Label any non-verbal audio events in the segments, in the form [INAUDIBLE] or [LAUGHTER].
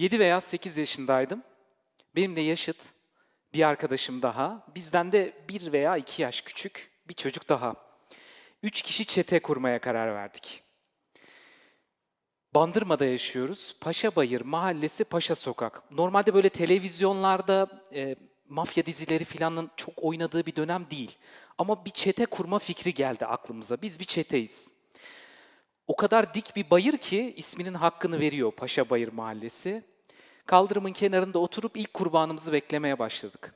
7 veya 8 yaşındaydım. Benimle yaşıt bir arkadaşım daha, bizden de 1 veya 2 yaş küçük bir çocuk daha. 3 kişi çete kurmaya karar verdik. Bandırma'da yaşıyoruz. Paşa Bayır mahallesi Paşa Sokak. Normalde böyle televizyonlarda e, mafya dizileri filanın çok oynadığı bir dönem değil. Ama bir çete kurma fikri geldi aklımıza. Biz bir çeteyiz. O kadar dik bir bayır ki isminin hakkını veriyor Paşa Bayır Mahallesi kaldırımın kenarında oturup ilk kurbanımızı beklemeye başladık.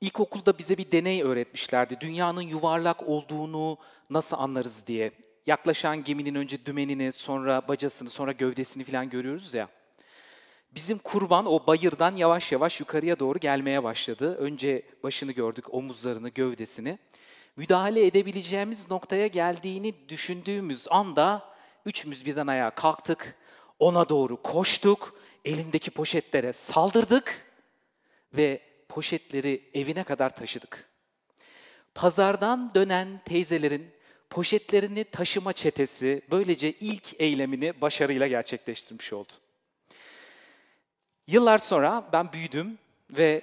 İlkokulda bize bir deney öğretmişlerdi. Dünyanın yuvarlak olduğunu nasıl anlarız diye. Yaklaşan geminin önce dümenini, sonra bacasını, sonra gövdesini falan görüyoruz ya. Bizim kurban o bayırdan yavaş yavaş yukarıya doğru gelmeye başladı. Önce başını gördük, omuzlarını, gövdesini. Müdahale edebileceğimiz noktaya geldiğini düşündüğümüz anda üçümüz birden ayağa kalktık ona doğru koştuk, elindeki poşetlere saldırdık ve poşetleri evine kadar taşıdık. Pazardan dönen teyzelerin poşetlerini taşıma çetesi böylece ilk eylemini başarıyla gerçekleştirmiş oldu. Yıllar sonra ben büyüdüm ve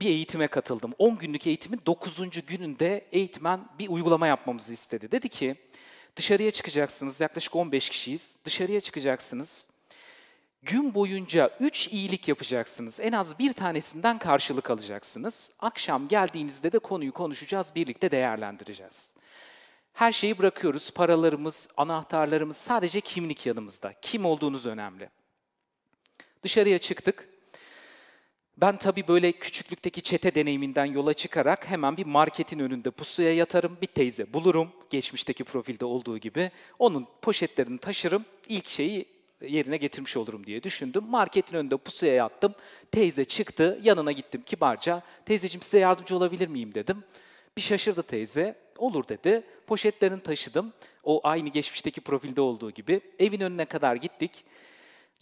bir eğitime katıldım. 10 günlük eğitimin 9. gününde eğitmen bir uygulama yapmamızı istedi. Dedi ki, Dışarıya çıkacaksınız. Yaklaşık 15 kişiyiz. Dışarıya çıkacaksınız. Gün boyunca 3 iyilik yapacaksınız. En az bir tanesinden karşılık alacaksınız. Akşam geldiğinizde de konuyu konuşacağız, birlikte değerlendireceğiz. Her şeyi bırakıyoruz. Paralarımız, anahtarlarımız, sadece kimlik yanımızda. Kim olduğunuz önemli. Dışarıya çıktık. Ben tabii böyle küçüklükteki çete deneyiminden yola çıkarak hemen bir marketin önünde pusuya yatarım, bir teyze bulurum. Geçmişteki profilde olduğu gibi. Onun poşetlerini taşırım, ilk şeyi yerine getirmiş olurum diye düşündüm. Marketin önünde pusuya yattım. Teyze çıktı, yanına gittim kibarca. Teyzeciğim size yardımcı olabilir miyim dedim. Bir şaşırdı teyze. Olur dedi. Poşetlerini taşıdım. O aynı geçmişteki profilde olduğu gibi. Evin önüne kadar gittik.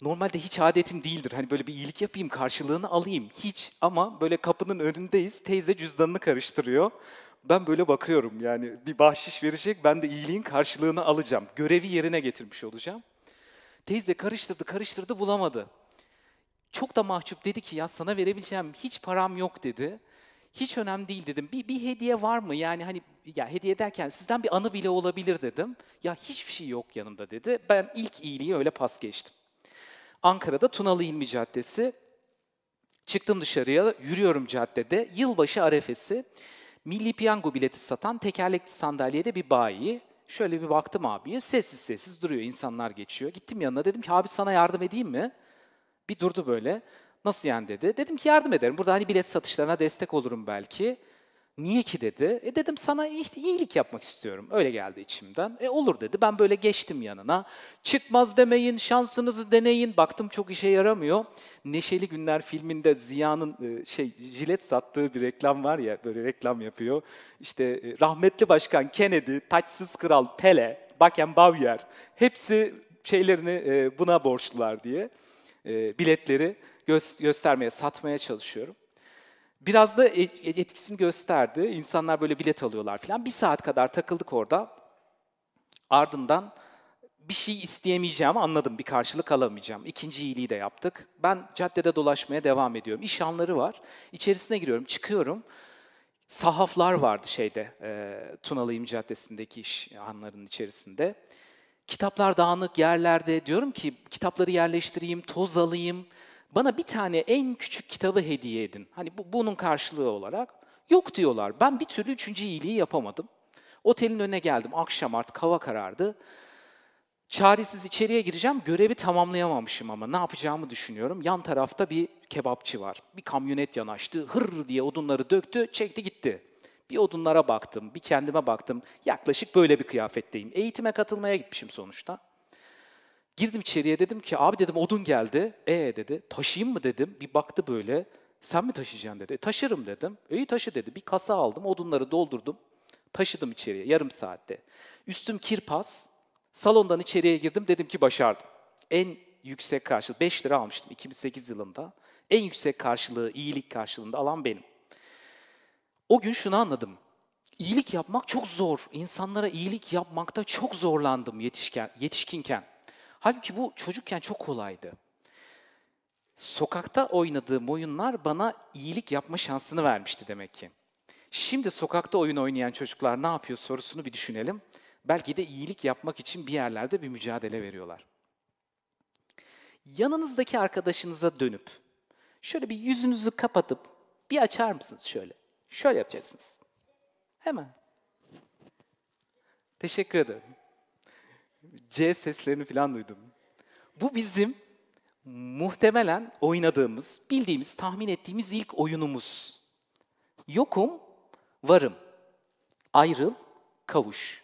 Normalde hiç adetim değildir. Hani böyle bir iyilik yapayım, karşılığını alayım. Hiç ama böyle kapının önündeyiz. Teyze cüzdanını karıştırıyor. Ben böyle bakıyorum yani bir bahşiş verecek, ben de iyiliğin karşılığını alacağım. Görevi yerine getirmiş olacağım. Teyze karıştırdı, karıştırdı bulamadı. Çok da mahcup dedi ki ya sana verebileceğim hiç param yok dedi. Hiç önemli değil dedim. Bir, bir hediye var mı? Yani hani ya hediye derken sizden bir anı bile olabilir dedim. Ya hiçbir şey yok yanımda dedi. Ben ilk iyiliği öyle pas geçtim. Ankara'da Tunalı Hilmi Caddesi. Çıktım dışarıya, yürüyorum caddede. Yılbaşı arefesi. Milli piyango bileti satan tekerlekli sandalyede bir bayi. Şöyle bir baktım abiye, sessiz sessiz duruyor, insanlar geçiyor. Gittim yanına dedim ki abi sana yardım edeyim mi? Bir durdu böyle. Nasıl yani dedi. Dedim ki yardım ederim. Burada hani bilet satışlarına destek olurum belki. Niye ki dedi. E dedim sana iyilik yapmak istiyorum. Öyle geldi içimden. E olur dedi. Ben böyle geçtim yanına. Çıkmaz demeyin, şansınızı deneyin. Baktım çok işe yaramıyor. Neşeli Günler filminde Ziya'nın e, şey jilet sattığı bir reklam var ya böyle reklam yapıyor. İşte e, rahmetli başkan Kennedy, taçsız kral Pele, Bavyer, hepsi şeylerini e, buna borçlular diye biletleri göstermeye, satmaya çalışıyorum. Biraz da etkisini gösterdi. İnsanlar böyle bilet alıyorlar falan. Bir saat kadar takıldık orada. Ardından bir şey isteyemeyeceğim anladım. Bir karşılık alamayacağım. İkinci iyiliği de yaptık. Ben caddede dolaşmaya devam ediyorum. İş anları var. İçerisine giriyorum, çıkıyorum. Sahaflar vardı şeyde, e, Tunalı Caddesi'ndeki iş anlarının içerisinde. Kitaplar dağınık yerlerde. Diyorum ki kitapları yerleştireyim, toz alayım. Bana bir tane en küçük kitabı hediye edin. Hani bu, bunun karşılığı olarak. Yok diyorlar. Ben bir türlü üçüncü iyiliği yapamadım. Otelin önüne geldim. Akşam artık hava karardı. Çaresiz içeriye gireceğim. Görevi tamamlayamamışım ama ne yapacağımı düşünüyorum. Yan tarafta bir kebapçı var. Bir kamyonet yanaştı. Hır diye odunları döktü, çekti gitti. Bir odunlara baktım, bir kendime baktım. Yaklaşık böyle bir kıyafetteyim. Eğitime katılmaya gitmişim sonuçta. Girdim içeriye dedim ki abi dedim odun geldi. E dedi taşıyayım mı dedim. Bir baktı böyle. Sen mi taşıyacaksın dedi. E, taşırım dedim. İyi taşı dedi. Bir kasa aldım odunları doldurdum. Taşıdım içeriye yarım saatte. Üstüm kirpas. Salondan içeriye girdim dedim ki başardım. En yüksek karşılığı 5 lira almıştım 2008 yılında. En yüksek karşılığı iyilik karşılığında alan benim. O gün şunu anladım. İyilik yapmak çok zor. İnsanlara iyilik yapmakta çok zorlandım yetişken, yetişkinken. Halbuki bu çocukken çok kolaydı. Sokakta oynadığım oyunlar bana iyilik yapma şansını vermişti demek ki. Şimdi sokakta oyun oynayan çocuklar ne yapıyor sorusunu bir düşünelim. Belki de iyilik yapmak için bir yerlerde bir mücadele veriyorlar. Yanınızdaki arkadaşınıza dönüp şöyle bir yüzünüzü kapatıp bir açar mısınız şöyle? Şöyle yapacaksınız. Hemen. Teşekkür ederim. C seslerini falan duydum. Bu bizim muhtemelen oynadığımız, bildiğimiz, tahmin ettiğimiz ilk oyunumuz. Yokum, varım. Ayrıl, kavuş.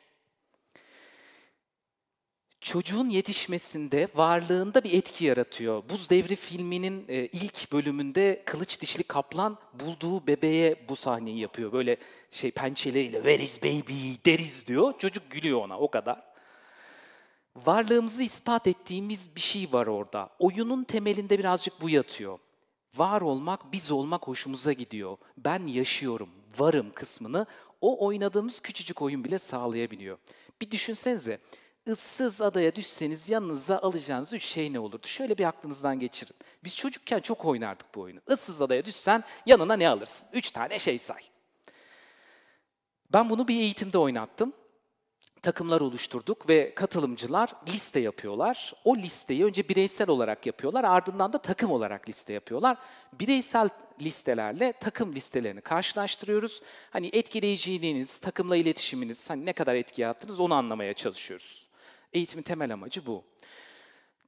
Çocuğun yetişmesinde, varlığında bir etki yaratıyor. Buz Devri filminin e, ilk bölümünde kılıç dişli kaplan bulduğu bebeğe bu sahneyi yapıyor. Böyle şey pençeleriyle "Where is baby?" deriz diyor. Çocuk gülüyor ona o kadar varlığımızı ispat ettiğimiz bir şey var orada. Oyunun temelinde birazcık bu yatıyor. Var olmak, biz olmak hoşumuza gidiyor. Ben yaşıyorum, varım kısmını o oynadığımız küçücük oyun bile sağlayabiliyor. Bir düşünsenize, ıssız adaya düşseniz yanınıza alacağınız üç şey ne olurdu? Şöyle bir aklınızdan geçirin. Biz çocukken çok oynardık bu oyunu. Issız adaya düşsen yanına ne alırsın? Üç tane şey say. Ben bunu bir eğitimde oynattım takımlar oluşturduk ve katılımcılar liste yapıyorlar. O listeyi önce bireysel olarak yapıyorlar ardından da takım olarak liste yapıyorlar. Bireysel listelerle takım listelerini karşılaştırıyoruz. Hani etkileyiciliğiniz, takımla iletişiminiz, hani ne kadar etki yaptınız, onu anlamaya çalışıyoruz. Eğitimin temel amacı bu.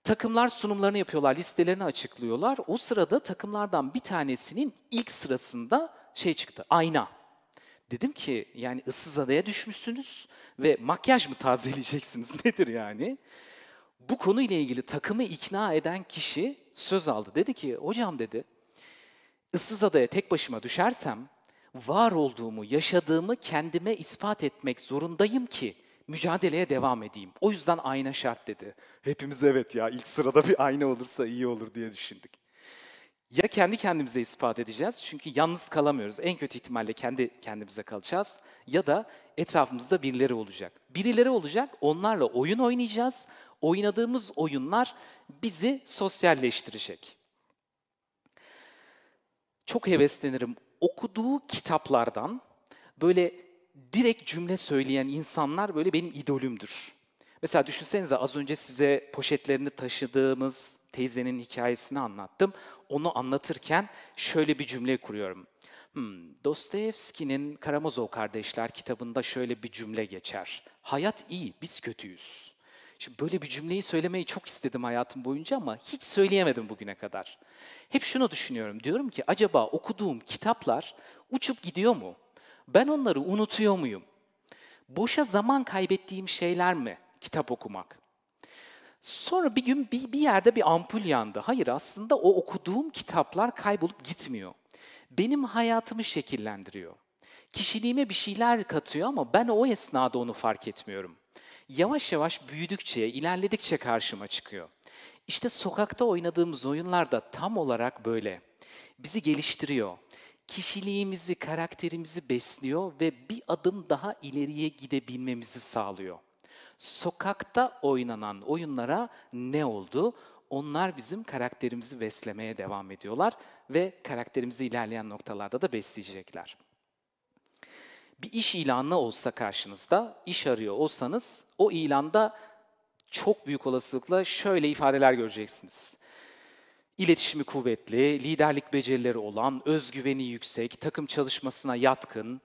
Takımlar sunumlarını yapıyorlar, listelerini açıklıyorlar. O sırada takımlardan bir tanesinin ilk sırasında şey çıktı, ayna. Dedim ki yani ıssız adaya düşmüşsünüz ve makyaj mı tazeleyeceksiniz [LAUGHS] nedir yani? Bu konuyla ilgili takımı ikna eden kişi söz aldı. Dedi ki hocam dedi ıssız adaya tek başıma düşersem var olduğumu, yaşadığımı kendime ispat etmek zorundayım ki mücadeleye devam edeyim. O yüzden ayna şart dedi. Hepimiz evet ya ilk sırada bir ayna olursa iyi olur diye düşündük. Ya kendi kendimize ispat edeceğiz çünkü yalnız kalamıyoruz. En kötü ihtimalle kendi kendimize kalacağız ya da etrafımızda birileri olacak. Birileri olacak, onlarla oyun oynayacağız. Oynadığımız oyunlar bizi sosyalleştirecek. Çok heveslenirim okuduğu kitaplardan böyle direkt cümle söyleyen insanlar böyle benim idolümdür. Mesela düşünsenize az önce size poşetlerini taşıdığımız teyzenin hikayesini anlattım. Onu anlatırken şöyle bir cümle kuruyorum. Hmm, Dostoyevski'nin Karamazov Kardeşler kitabında şöyle bir cümle geçer. Hayat iyi, biz kötüyüz. Şimdi böyle bir cümleyi söylemeyi çok istedim hayatım boyunca ama hiç söyleyemedim bugüne kadar. Hep şunu düşünüyorum, diyorum ki acaba okuduğum kitaplar uçup gidiyor mu? Ben onları unutuyor muyum? Boşa zaman kaybettiğim şeyler mi kitap okumak? Sonra bir gün bir, bir yerde bir ampul yandı. Hayır aslında o okuduğum kitaplar kaybolup gitmiyor. Benim hayatımı şekillendiriyor. Kişiliğime bir şeyler katıyor ama ben o esnada onu fark etmiyorum. Yavaş yavaş büyüdükçe, ilerledikçe karşıma çıkıyor. İşte sokakta oynadığımız oyunlar da tam olarak böyle. Bizi geliştiriyor. Kişiliğimizi, karakterimizi besliyor ve bir adım daha ileriye gidebilmemizi sağlıyor. Sokakta oynanan oyunlara ne oldu? Onlar bizim karakterimizi beslemeye devam ediyorlar ve karakterimizi ilerleyen noktalarda da besleyecekler. Bir iş ilanı olsa karşınızda, iş arıyor olsanız o ilanda çok büyük olasılıkla şöyle ifadeler göreceksiniz. İletişimi kuvvetli, liderlik becerileri olan, özgüveni yüksek, takım çalışmasına yatkın,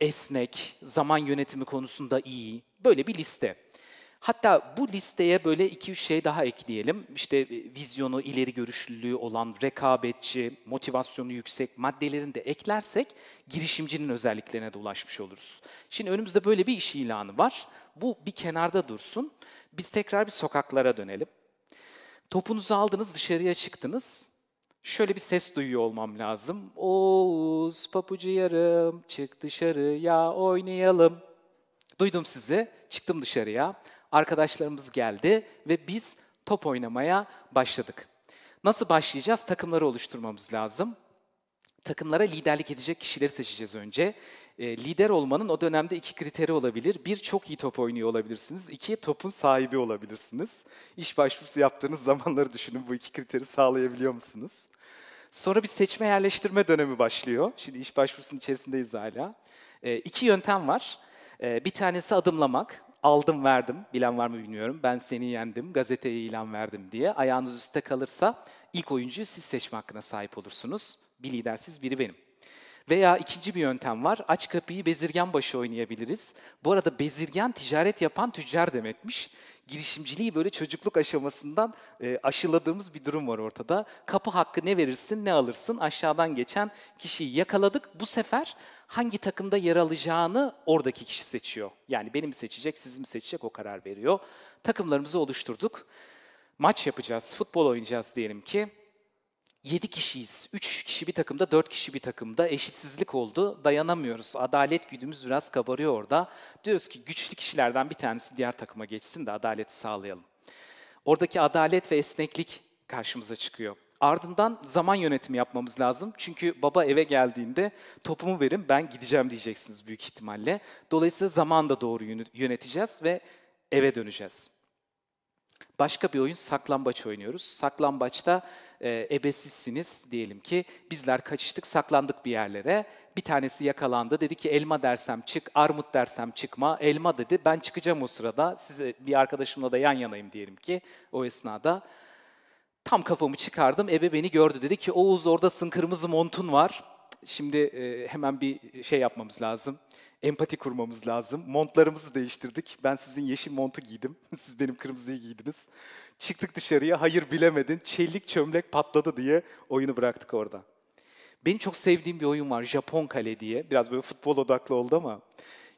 esnek, zaman yönetimi konusunda iyi, Böyle bir liste. Hatta bu listeye böyle iki üç şey daha ekleyelim. İşte e, vizyonu, ileri görüşlülüğü olan, rekabetçi, motivasyonu yüksek maddelerini de eklersek girişimcinin özelliklerine de ulaşmış oluruz. Şimdi önümüzde böyle bir iş ilanı var. Bu bir kenarda dursun. Biz tekrar bir sokaklara dönelim. Topunuzu aldınız, dışarıya çıktınız. Şöyle bir ses duyuyor olmam lazım. Oğuz, papucu yarım, çık dışarıya oynayalım. Duydum sizi, çıktım dışarıya. Arkadaşlarımız geldi ve biz top oynamaya başladık. Nasıl başlayacağız? Takımları oluşturmamız lazım. Takımlara liderlik edecek kişileri seçeceğiz önce. E, lider olmanın o dönemde iki kriteri olabilir. Bir, çok iyi top oynuyor olabilirsiniz. İki, topun sahibi olabilirsiniz. İş başvurusu yaptığınız [LAUGHS] zamanları düşünün. Bu iki kriteri sağlayabiliyor musunuz? Sonra bir seçme yerleştirme dönemi başlıyor. Şimdi iş başvurusunun içerisindeyiz hala. E, iki yöntem var. Ee, bir tanesi adımlamak. Aldım verdim, bilen var mı bilmiyorum. Ben seni yendim, gazeteye ilan verdim diye. Ayağınız üstte kalırsa ilk oyuncuyu siz seçme hakkına sahip olursunuz. Bir lidersiz, biri benim. Veya ikinci bir yöntem var. Aç kapıyı bezirgen başı oynayabiliriz. Bu arada bezirgen ticaret yapan tüccar demekmiş. Girişimciliği böyle çocukluk aşamasından e, aşıladığımız bir durum var ortada. Kapı hakkı ne verirsin ne alırsın aşağıdan geçen kişiyi yakaladık. Bu sefer hangi takımda yer alacağını oradaki kişi seçiyor. Yani benim seçecek, sizin seçecek o karar veriyor. Takımlarımızı oluşturduk. Maç yapacağız, futbol oynayacağız diyelim ki. 7 kişiyiz. 3 kişi bir takımda, 4 kişi bir takımda. Eşitsizlik oldu. Dayanamıyoruz. Adalet güdümüz biraz kabarıyor orada. Diyoruz ki güçlü kişilerden bir tanesi diğer takıma geçsin de adaleti sağlayalım. Oradaki adalet ve esneklik karşımıza çıkıyor. Ardından zaman yönetimi yapmamız lazım. Çünkü baba eve geldiğinde topumu verin ben gideceğim diyeceksiniz büyük ihtimalle. Dolayısıyla zaman da doğru yöneteceğiz ve eve döneceğiz. Başka bir oyun saklambaç oynuyoruz. Saklambaçta e, ebesizsiniz diyelim ki bizler kaçıştık saklandık bir yerlere. Bir tanesi yakalandı dedi ki elma dersem çık, armut dersem çıkma. Elma dedi ben çıkacağım o sırada. Size bir arkadaşımla da yan yanayım diyelim ki o esnada. Tam kafamı çıkardım. Ebe beni gördü. Dedi ki Oğuz oradasın kırmızı montun var. Şimdi e, hemen bir şey yapmamız lazım. Empati kurmamız lazım. Montlarımızı değiştirdik. Ben sizin yeşil montu giydim. [LAUGHS] Siz benim kırmızıyı giydiniz. Çıktık dışarıya. Hayır bilemedin. Çelik çömlek patladı diye oyunu bıraktık orada. Benim çok sevdiğim bir oyun var. Japon Kale diye. Biraz böyle futbol odaklı oldu ama.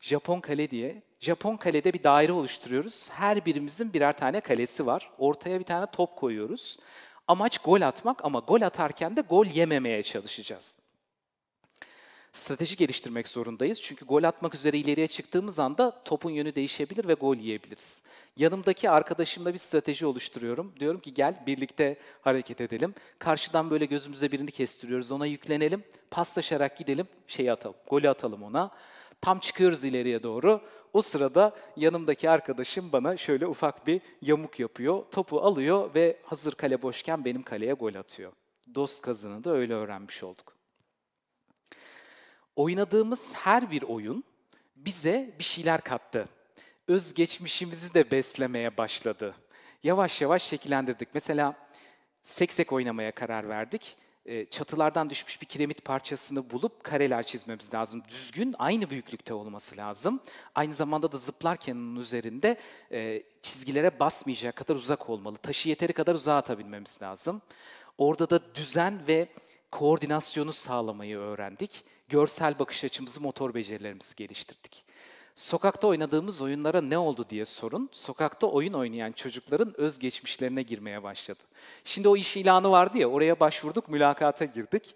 Japon kale diye. Japon kalede bir daire oluşturuyoruz. Her birimizin birer tane kalesi var. Ortaya bir tane top koyuyoruz. Amaç gol atmak ama gol atarken de gol yememeye çalışacağız. Strateji geliştirmek zorundayız. Çünkü gol atmak üzere ileriye çıktığımız anda topun yönü değişebilir ve gol yiyebiliriz. Yanımdaki arkadaşımla bir strateji oluşturuyorum. Diyorum ki gel birlikte hareket edelim. Karşıdan böyle gözümüze birini kestiriyoruz. Ona yüklenelim. Paslaşarak gidelim. Şeyi atalım. Golü atalım ona. Tam çıkıyoruz ileriye doğru. O sırada yanımdaki arkadaşım bana şöyle ufak bir yamuk yapıyor. Topu alıyor ve hazır kale boşken benim kaleye gol atıyor. Dost kazını da öyle öğrenmiş olduk. Oynadığımız her bir oyun bize bir şeyler kattı. Özgeçmişimizi de beslemeye başladı. Yavaş yavaş şekillendirdik. Mesela seksek oynamaya karar verdik e, çatılardan düşmüş bir kiremit parçasını bulup kareler çizmemiz lazım. Düzgün, aynı büyüklükte olması lazım. Aynı zamanda da zıplarken onun üzerinde e, çizgilere basmayacak kadar uzak olmalı. Taşı yeteri kadar uzağa atabilmemiz lazım. Orada da düzen ve koordinasyonu sağlamayı öğrendik. Görsel bakış açımızı, motor becerilerimizi geliştirdik. Sokakta oynadığımız oyunlara ne oldu diye sorun. Sokakta oyun oynayan çocukların özgeçmişlerine girmeye başladı. Şimdi o iş ilanı vardı ya, oraya başvurduk, mülakata girdik.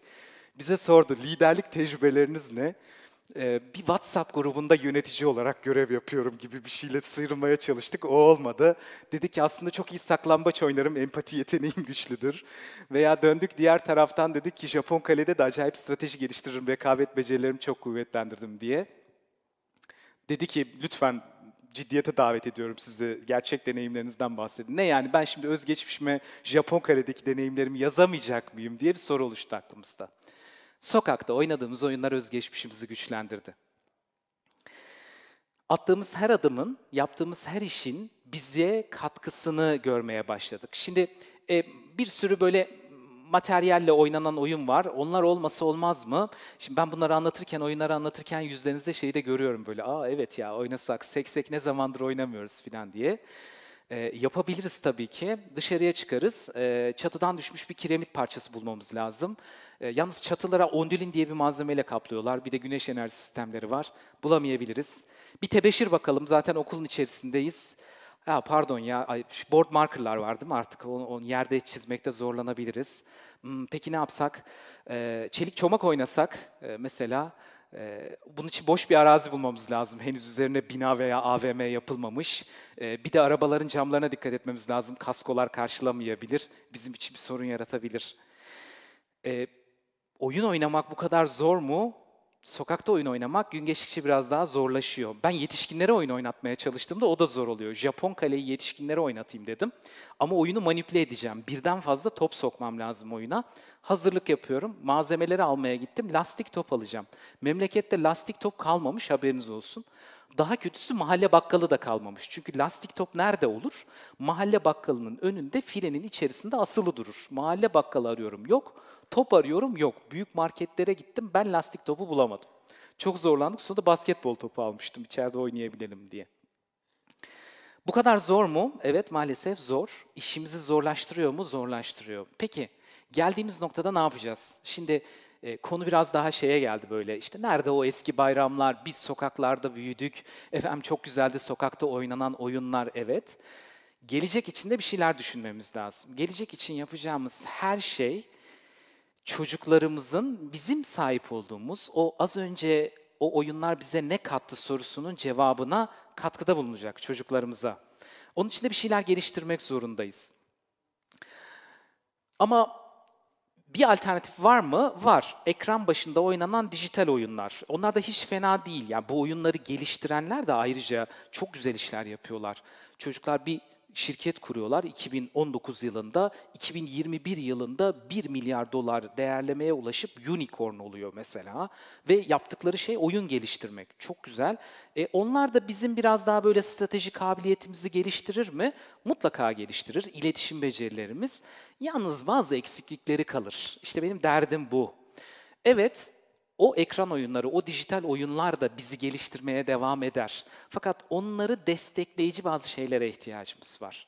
Bize sordu, liderlik tecrübeleriniz ne? Ee, bir WhatsApp grubunda yönetici olarak görev yapıyorum gibi bir şeyle sıyrılmaya çalıştık. O olmadı. Dedi ki aslında çok iyi saklambaç oynarım, empati yeteneğim güçlüdür. Veya döndük diğer taraftan dedik ki Japon kalede de acayip strateji geliştiririm, rekabet becerilerimi çok kuvvetlendirdim diye dedi ki lütfen ciddiyete davet ediyorum sizi. Gerçek deneyimlerinizden bahsedin. Ne yani ben şimdi özgeçmişime Japon kaledeki deneyimlerimi yazamayacak mıyım diye bir soru oluştu aklımızda. Sokakta oynadığımız oyunlar özgeçmişimizi güçlendirdi. Attığımız her adımın, yaptığımız her işin bize katkısını görmeye başladık. Şimdi e, bir sürü böyle materyalle oynanan oyun var. Onlar olması olmaz mı? Şimdi ben bunları anlatırken, oyunları anlatırken yüzlerinizde şeyi de görüyorum böyle. Aa evet ya oynasak, seksek ne zamandır oynamıyoruz falan diye. E, yapabiliriz tabii ki. Dışarıya çıkarız. E, çatıdan düşmüş bir kiremit parçası bulmamız lazım. E, yalnız çatılara ondülin diye bir malzemeyle kaplıyorlar. Bir de güneş enerji sistemleri var. Bulamayabiliriz. Bir tebeşir bakalım. Zaten okulun içerisindeyiz. Ha, pardon ya, board markerlar var değil mi artık? Onu, onu yerde çizmekte zorlanabiliriz. Hmm, peki ne yapsak? Ee, çelik çomak oynasak e, mesela. E, bunun için boş bir arazi bulmamız lazım. Henüz üzerine bina veya AVM yapılmamış. E, bir de arabaların camlarına dikkat etmemiz lazım. Kaskolar karşılamayabilir. Bizim için bir sorun yaratabilir. E, oyun oynamak bu kadar zor mu? sokakta oyun oynamak gün geçtikçe biraz daha zorlaşıyor. Ben yetişkinlere oyun oynatmaya çalıştığımda o da zor oluyor. Japon kaleyi yetişkinlere oynatayım dedim. Ama oyunu manipüle edeceğim. Birden fazla top sokmam lazım oyuna hazırlık yapıyorum. Malzemeleri almaya gittim. Lastik top alacağım. Memlekette lastik top kalmamış haberiniz olsun. Daha kötüsü mahalle bakkalı da kalmamış. Çünkü lastik top nerede olur? Mahalle bakkalının önünde filenin içerisinde asılı durur. Mahalle bakkalı arıyorum yok. Top arıyorum yok. Büyük marketlere gittim ben lastik topu bulamadım. Çok zorlandık. Sonra da basketbol topu almıştım içeride oynayabilelim diye. Bu kadar zor mu? Evet maalesef zor. İşimizi zorlaştırıyor mu? Zorlaştırıyor. Peki Geldiğimiz noktada ne yapacağız? Şimdi e, konu biraz daha şeye geldi böyle. işte nerede o eski bayramlar? Biz sokaklarda büyüdük. Efendim çok güzeldi sokakta oynanan oyunlar evet. Gelecek için de bir şeyler düşünmemiz lazım. Gelecek için yapacağımız her şey çocuklarımızın bizim sahip olduğumuz o az önce o oyunlar bize ne kattı sorusunun cevabına katkıda bulunacak çocuklarımıza. Onun için de bir şeyler geliştirmek zorundayız. Ama bir alternatif var mı? Var. Ekran başında oynanan dijital oyunlar. Onlar da hiç fena değil. Yani bu oyunları geliştirenler de ayrıca çok güzel işler yapıyorlar. Çocuklar bir şirket kuruyorlar 2019 yılında. 2021 yılında 1 milyar dolar değerlemeye ulaşıp unicorn oluyor mesela. Ve yaptıkları şey oyun geliştirmek. Çok güzel. E, onlar da bizim biraz daha böyle strateji kabiliyetimizi geliştirir mi? Mutlaka geliştirir. İletişim becerilerimiz. Yalnız bazı eksiklikleri kalır. İşte benim derdim bu. Evet, o ekran oyunları, o dijital oyunlar da bizi geliştirmeye devam eder. Fakat onları destekleyici bazı şeylere ihtiyacımız var.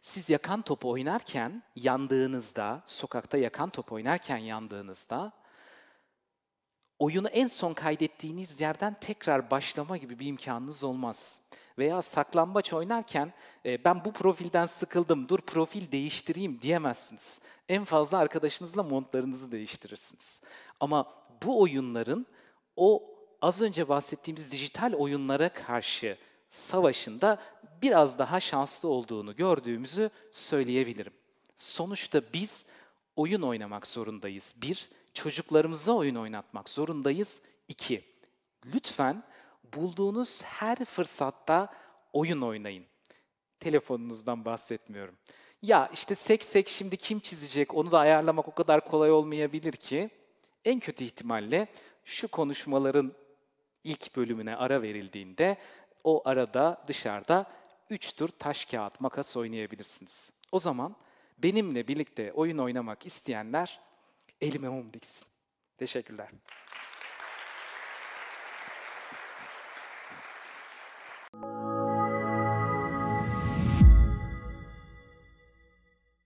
Siz yakan topu oynarken yandığınızda, sokakta yakan topu oynarken yandığınızda oyunu en son kaydettiğiniz yerden tekrar başlama gibi bir imkanınız olmaz. Veya saklambaç oynarken e, ben bu profilden sıkıldım, dur profil değiştireyim diyemezsiniz. En fazla arkadaşınızla montlarınızı değiştirirsiniz. Ama bu oyunların o az önce bahsettiğimiz dijital oyunlara karşı savaşında biraz daha şanslı olduğunu gördüğümüzü söyleyebilirim. Sonuçta biz oyun oynamak zorundayız. Bir, çocuklarımıza oyun oynatmak zorundayız. İki, lütfen bulduğunuz her fırsatta oyun oynayın. Telefonunuzdan bahsetmiyorum. Ya işte seksek sek şimdi kim çizecek onu da ayarlamak o kadar kolay olmayabilir ki en kötü ihtimalle şu konuşmaların ilk bölümüne ara verildiğinde o arada dışarıda üç tur taş kağıt makas oynayabilirsiniz. O zaman benimle birlikte oyun oynamak isteyenler elime mum diksin. Teşekkürler.